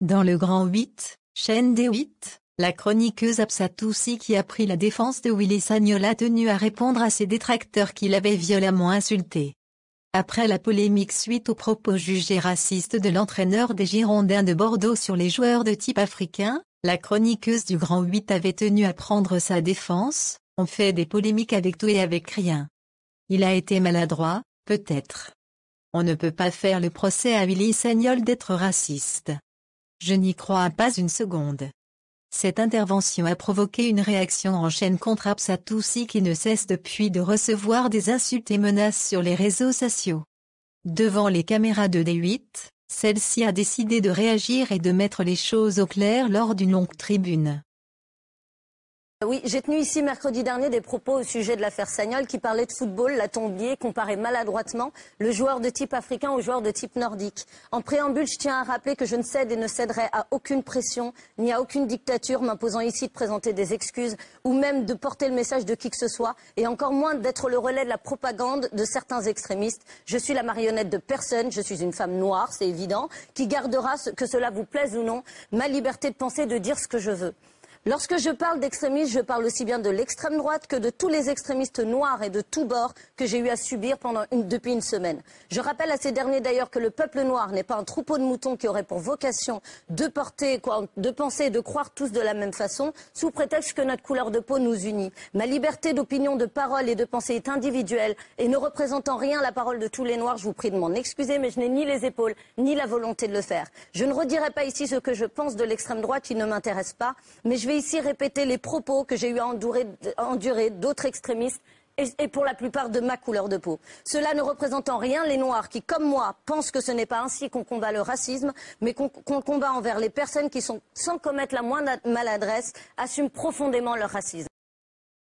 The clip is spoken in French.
Dans le Grand 8, chaîne des 8, la chroniqueuse Absatoussi qui a pris la défense de Willy Sagnol a tenu à répondre à ses détracteurs qui l'avaient violemment insulté. Après la polémique suite aux propos jugés racistes de l'entraîneur des Girondins de Bordeaux sur les joueurs de type africain, la chroniqueuse du Grand 8 avait tenu à prendre sa défense, on fait des polémiques avec tout et avec rien. Il a été maladroit, peut-être. On ne peut pas faire le procès à Willy Sagnol d'être raciste. Je n'y crois pas une seconde. Cette intervention a provoqué une réaction en chaîne contre ceux qui ne cesse depuis de recevoir des insultes et menaces sur les réseaux sociaux. Devant les caméras de D8, celle-ci a décidé de réagir et de mettre les choses au clair lors d'une longue tribune. Oui, j'ai tenu ici mercredi dernier des propos au sujet de l'affaire Sagnol qui parlait de football, l'a tombier comparait maladroitement le joueur de type africain au joueur de type nordique. En préambule, je tiens à rappeler que je ne cède et ne céderai à aucune pression ni à aucune dictature m'imposant ici de présenter des excuses ou même de porter le message de qui que ce soit et encore moins d'être le relais de la propagande de certains extrémistes. Je suis la marionnette de personne, je suis une femme noire, c'est évident, qui gardera, que cela vous plaise ou non, ma liberté de penser, de dire ce que je veux. Lorsque je parle d'extrémistes, je parle aussi bien de l'extrême droite que de tous les extrémistes noirs et de tous bords que j'ai eu à subir depuis une semaine. Je rappelle à ces derniers d'ailleurs que le peuple noir n'est pas un troupeau de moutons qui aurait pour vocation de porter, quoi, de penser et de croire tous de la même façon, sous prétexte que notre couleur de peau nous unit. Ma liberté d'opinion, de parole et de pensée est individuelle et ne représentant rien la parole de tous les noirs. Je vous prie de m'en excuser, mais je n'ai ni les épaules ni la volonté de le faire. Je ne redirai pas ici ce que je pense de l'extrême droite, il ne m'intéresse pas, mais vais ici répéter les propos que j'ai eu à endurer, d'autres extrémistes et, pour la plupart de ma couleur de peau. Cela ne représente en rien les Noirs qui, comme moi, pensent que ce n'est pas ainsi qu'on combat le racisme, mais qu'on combat envers les personnes qui, sont, sans commettre la moindre maladresse, assument profondément leur racisme.